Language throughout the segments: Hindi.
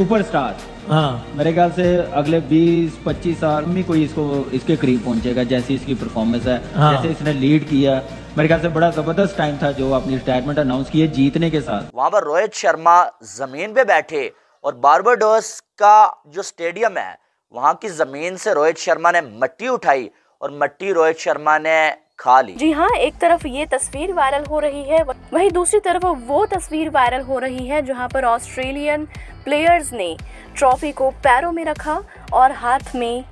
सुपरस्टार हाँ मेरे ख्याल से अगले 20-25 साल में कोई इसको इसके करीब पहुंचेगा जैसी इसकी परफॉर्मेंस है हाँ। जैसे इसने लीड किया मेरे ख्याल से बड़ा जबरदस्त टाइम था जो अपनी रिटायरमेंट अनाउंस किए जीतने के साथ वहां पर रोहित शर्मा जमीन पे बैठे और बारबाडोस का जो स्टेडियम है वहां की जमीन से रोहित शर्मा ने मट्टी उठाई और मट्टी रोहित शर्मा ने खाली जी हाँ एक तरफ ये तस्वीर वायरल हो रही है वहीं दूसरी तरफ वो तस्वीर वायरल हो रही है जहाँ पर ऑस्ट्रेलियन प्लेयर्स ने ट्रॉफी को पैरों में रखा और हाथ में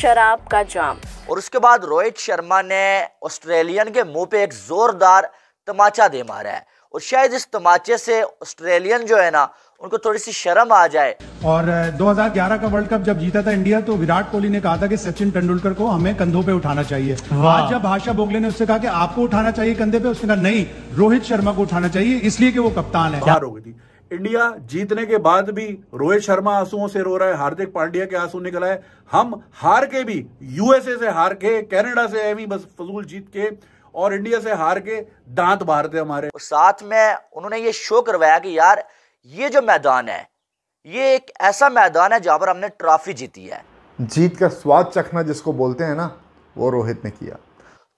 शराब का जाम और उसके बाद रोहित शर्मा ने ऑस्ट्रेलियन के मुंह पे एक जोरदार तमाचा दे मारा है और शायद इस तमाचे से ऑस्ट्रेलियन जो है ना उनको थोड़ी सी शर्म आ जाए और 2011 का वर्ल्ड कप जब जीता था इंडिया तो विराट कोहली ने कहा था कि सचिन तेंदुलकर को हमें कंधों पे उठाना चाहिए आज जब भाषा बोगले ने उससे कहा कि आपको उठाना चाहिए कंधे पे उसने कहा नहीं रोहित शर्मा को उठाना चाहिए इसलिए कि वो कप्तान है क्या हो गई इंडिया जीतने के बाद भी रोहित शर्मा आंसुओं से रो रहा है हार्दिक पांड्या के आंसू निकल आए हम हार के भी यूएसए से हार के कैनेडा से भी बस फजूल जीत के और इंडिया से हार के दांत बाहर थे हमारे साथ में उन्होंने ये शो करवाया कि यार ये जो मैदान है ये एक ऐसा मैदान है जहाँ पर हमने ट्रॉफी जीती है जीत का स्वाद चखना जिसको बोलते हैं ना वो रोहित ने किया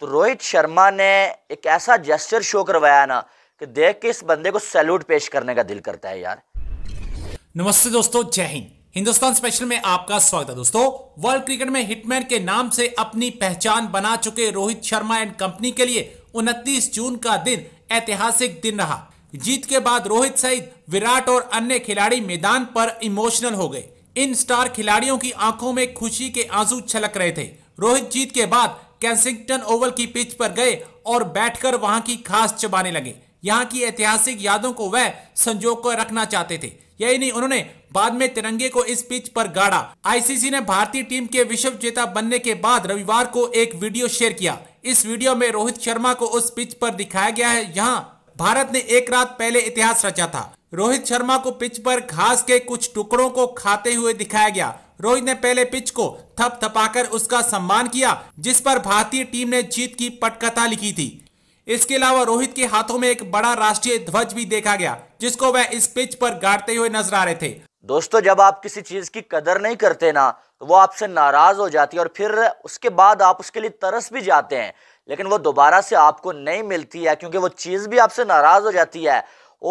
तो रोहित शर्मा ने एक ऐसा जेस्टर शो करवाया ना कि देख के इस बंदे को सैल्यूट पेश करने का दिल करता है यार नमस्ते दोस्तों जय हिंद हिंदुस्तान स्पेशल में आपका स्वागत है दोस्तों वर्ल्ड क्रिकेट में हिटमैन के नाम से अपनी पहचान बना चुके रोहित शर्मा एंड कंपनी के लिए 29 जून का दिन ऐतिहासिक दिन रहा जीत के बाद रोहित सहित विराट और अन्य खिलाड़ी मैदान पर इमोशनल हो गए इन स्टार खिलाड़ियों की आंखों में खुशी के आंसू छलक रहे थे रोहित जीत के बाद कैंसिंगटन ओवल की पिच पर गए और बैठकर वहां की खास चबाने लगे यहाँ की ऐतिहासिक यादों को वह संजो कर रखना चाहते थे यही नहीं उन्होंने बाद में तिरंगे को इस पिच पर गाड़ा आईसीसी ने भारतीय टीम के विश्व जेता बनने के बाद रविवार को एक वीडियो शेयर किया इस वीडियो में रोहित शर्मा को उस पिच पर दिखाया गया है यहाँ भारत ने एक रात पहले इतिहास रचा था रोहित शर्मा को पिच पर घास के कुछ टुकड़ों को खाते हुए दिखाया गया रोहित ने पहले पिच को थप थपाकर उसका सम्मान किया जिस पर भारतीय टीम ने जीत की पटकथा लिखी थी इसके अलावा रोहित के हाथों में एक बड़ा राष्ट्रीय ध्वज भी देखा गया जिसको वह इस पिच पर गाड़ते हुए नजर आ रहे थे दोस्तों जब आप किसी चीज की कदर नहीं करते ना तो वो आपसे नाराज हो जाती है और फिर उसके बाद आप उसके लिए तरस भी जाते हैं लेकिन वो दोबारा से आपको नहीं मिलती है क्योंकि वो चीज़ भी आपसे नाराज़ हो जाती है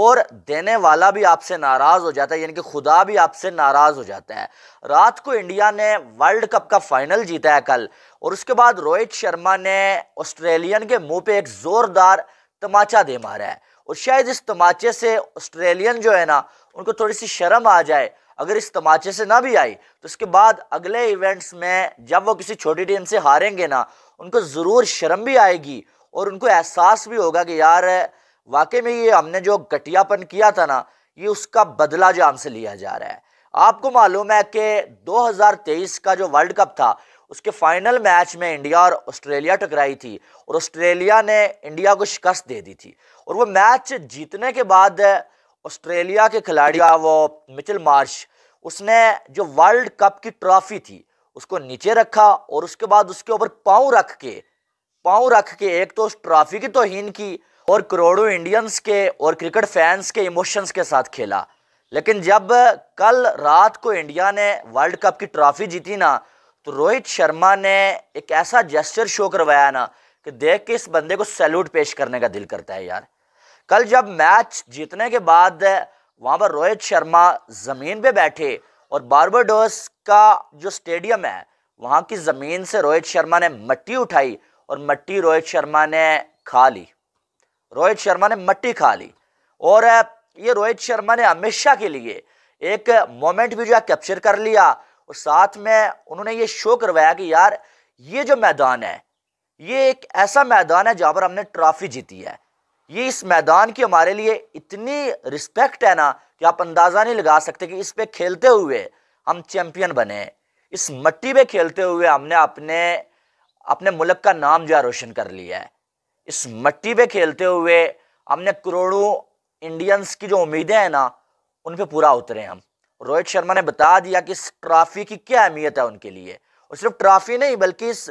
और देने वाला भी आपसे नाराज़ हो जाता है यानी कि खुदा भी आपसे नाराज़ हो जाता है रात को इंडिया ने वर्ल्ड कप का फाइनल जीता है कल और उसके बाद रोहित शर्मा ने ऑस्ट्रेलियन के मुंह पे एक ज़ोरदार तमाचा दे मारा है और शायद इस तमाचे से ऑस्ट्रेलियन जो है ना उनको थोड़ी सी शर्म आ जाए अगर इस तमाचे से ना भी आई तो उसके बाद अगले इवेंट्स में जब वो किसी छोटी टीम से हारेंगे ना उनको ज़रूर शर्म भी आएगी और उनको एहसास भी होगा कि यार वाकई में ये हमने जो घटियापन किया था ना ये उसका बदला जान से लिया जा रहा है आपको मालूम है कि 2023 का जो वर्ल्ड कप था उसके फाइनल मैच में इंडिया और ऑस्ट्रेलिया टकराई थी और ऑस्ट्रेलिया ने इंडिया को शिकस्त दे दी थी और वो मैच जीतने के बाद ऑस्ट्रेलिया के खिलाड़ी वो मिचल मार्श उसने जो वर्ल्ड कप की ट्रॉफी थी उसको नीचे रखा और उसके बाद उसके ऊपर पाँव रख के पाँव रख के एक तो उस ट्रॉफी की तोहन की और करोड़ों इंडियंस के और क्रिकेट फैंस के इमोशंस के साथ खेला लेकिन जब कल रात को इंडिया ने वर्ल्ड कप की ट्रॉफी जीती ना तो रोहित शर्मा ने एक ऐसा जेस्चर शो करवाया ना कि देख के इस बंदे को सैल्यूट पेश करने का दिल करता है यार कल जब मैच जीतने के बाद वहाँ पर रोहित शर्मा ज़मीन पे बैठे और बारबाडोस का जो स्टेडियम है वहाँ की ज़मीन से रोहित शर्मा ने मट्टी उठाई और मट्टी रोहित शर्मा ने खा ली रोहित शर्मा ने मट्टी खा ली और ये रोहित शर्मा ने हमेशा के लिए एक मोमेंट भी जो है कैप्चर कर लिया और साथ में उन्होंने ये शो करवाया कि यार ये जो मैदान है ये एक ऐसा मैदान है जहाँ पर हमने ट्रॉफी जीती है ये इस मैदान की हमारे लिए इतनी रिस्पेक्ट है ना कि आप अंदाज़ा नहीं लगा सकते कि इस पे खेलते हुए हम चैम्पियन बने इस मट्टी पे खेलते हुए हमने अपने अपने मुल्क का नाम जो रोशन कर लिया है इस मट्टी पे खेलते हुए हमने करोड़ों इंडियंस की जो उम्मीदें हैं ना उन पर पूरा उतरे हम रोहित शर्मा ने बता दिया कि इस ट्रॉफी की क्या अहमियत है उनके लिए और सिर्फ ट्रॉफी नहीं बल्कि इस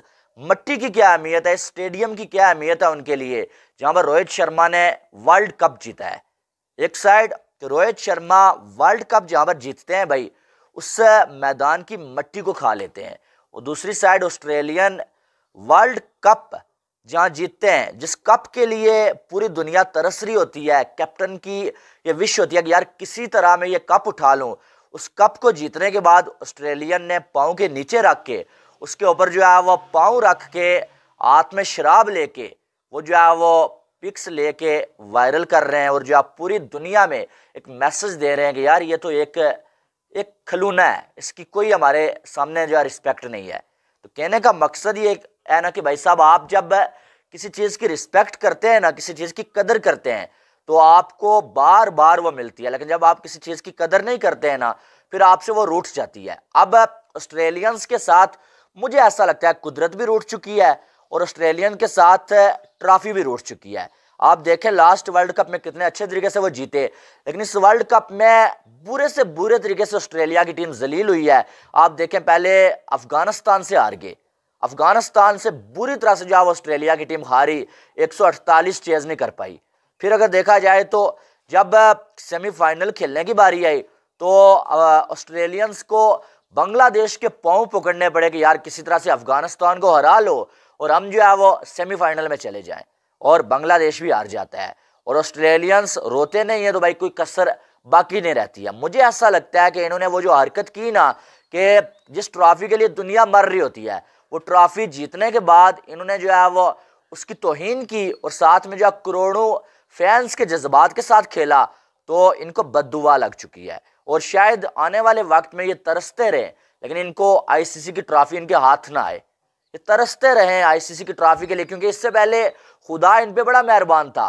मट्टी की क्या अहमियत है स्टेडियम की क्या अहमियत है उनके लिए जहाँ पर रोहित शर्मा ने वर्ल्ड कप जीता है एक साइड कि रोहित शर्मा वर्ल्ड कप जहाँ पर जीतते हैं भाई उस मैदान की मट्टी को खा लेते हैं और दूसरी साइड ऑस्ट्रेलियन वर्ल्ड कप जहाँ जीतते हैं जिस कप के लिए पूरी दुनिया तरस रही होती है कैप्टन की ये विश होती है कि यार किसी तरह मैं ये कप उठा लूँ उस कप को जीतने के बाद ऑस्ट्रेलियन ने पाँव के नीचे रख के उसके ऊपर जो है वह पाँव रख के हाथ में शराब लेके वो जो है वो पिक्स लेके वायरल कर रहे हैं और जो आप पूरी दुनिया में एक मैसेज दे रहे हैं कि यार ये तो एक एक खलूना है इसकी कोई हमारे सामने जो है रिस्पेक्ट नहीं है तो कहने का मकसद ये है ना कि भाई साहब आप जब किसी चीज़ की रिस्पेक्ट करते हैं ना किसी चीज़ की कदर करते हैं तो आपको बार बार वो मिलती है लेकिन जब आप किसी चीज़ की कदर नहीं करते हैं ना फिर आपसे वो रूठ जाती है अब ऑस्ट्रेलियंस के साथ मुझे ऐसा लगता है कुदरत भी रूठ चुकी है और ऑस्ट्रेलियन के साथ ट्रॉफी भी रोट चुकी है आप देखें लास्ट वर्ल्ड कप में कितने अच्छे तरीके से वो जीते लेकिन इस वर्ल्ड कप में बुरे से बुरे तरीके से ऑस्ट्रेलिया की टीम जलील हुई है आप देखें पहले अफगानिस्तान से हार गए अफगानिस्तान से बुरी तरह से जो आप ऑस्ट्रेलिया की टीम हारी 148 चेज नहीं कर पाई फिर अगर देखा जाए तो जब सेमीफाइनल खेलने की बारी आई तो ऑस्ट्रेलियंस को बांग्लादेश के पाँव पकड़ने पड़े कि यार किसी तरह से अफगानिस्तान को हरा लो और हम जो है वो सेमीफाइनल में चले जाएं और बांग्लादेश भी हार जाता है और ऑस्ट्रेलियंस रोते नहीं है तो भाई कोई कसर बाकी नहीं रहती है मुझे ऐसा लगता है कि इन्होंने वो जो हरकत की ना कि जिस ट्रॉफी के लिए दुनिया मर रही होती है वो ट्रॉफी जीतने के बाद इन्होंने जो है वो उसकी तोहन की और साथ में जो है करोड़ों फैंस के जज्बात के साथ खेला तो इनको बदुआ लग चुकी है और शायद आने वाले वक्त में ये तरसते रहें लेकिन इनको आईसीसी की ट्रॉफी इनके हाथ ना आए ये तरसते रहे आईसीसी की ट्रॉफी के लिए क्योंकि इससे पहले खुदा इन पर बड़ा मेहरबान था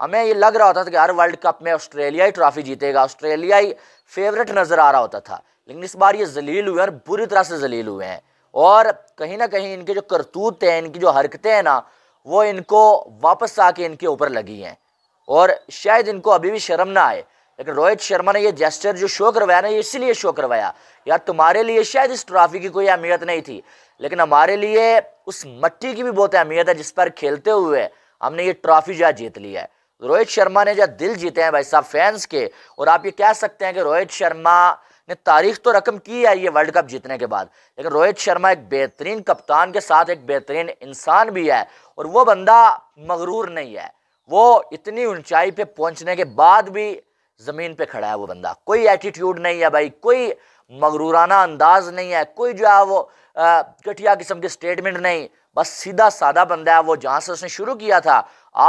हमें ये लग रहा होता था कि हर वर्ल्ड कप में ऑस्ट्रेलिया ही ट्रॉफी जीतेगा ऑस्ट्रेलिया ही फेवरेट नज़र आ रहा होता था लेकिन इस बार ये जलील हुए हैं और बुरी तरह से जलील हुए हैं और कहीं ना कहीं इनके जो करतूत हैं इनकी जो हरकतें हैं ना वो इनको वापस आके इनके ऊपर लगी हैं और शायद इनको अभी भी शर्म ना आए लेकिन रोहित शर्मा ने ये जेस्टर जो शो करवाया ना ये इसलिए शो करवाया यार तुम्हारे लिए शायद इस ट्रॉफी की कोई अहमियत नहीं थी लेकिन हमारे लिए उस मट्टी की भी बहुत अहमियत है जिस पर खेलते हुए हमने ये ट्रॉफी जो जीत ली है रोहित शर्मा ने जो दिल जीते हैं भाई साहब फैंस के और आप ये कह सकते हैं कि रोहित शर्मा ने तारीख तो रकम की है ये वर्ल्ड कप जीतने के बाद लेकिन रोहित शर्मा एक बेहतरीन कप्तान के साथ एक बेहतरीन इंसान भी है और वो बंदा मगरूर नहीं है वो इतनी ऊंचाई पे पहुंचने के बाद भी ज़मीन पे खड़ा है वो बंदा कोई एटीट्यूड नहीं है भाई कोई मगरूराना अंदाज नहीं है कोई जो है वो घटिया किस्म के स्टेटमेंट नहीं बस सीधा साधा बंदा है वो जहाँ से उसने शुरू किया था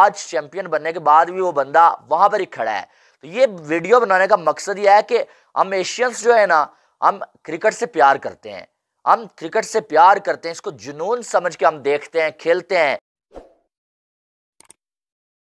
आज चैम्पियन बनने के बाद भी वो बंदा वहाँ पर ही खड़ा है तो ये वीडियो बनाने का मकसद यह है कि हम एशियंस जो है ना हम क्रिकेट से प्यार करते हैं हम क्रिकेट से प्यार करते हैं इसको जुनून समझ के हम देखते हैं खेलते हैं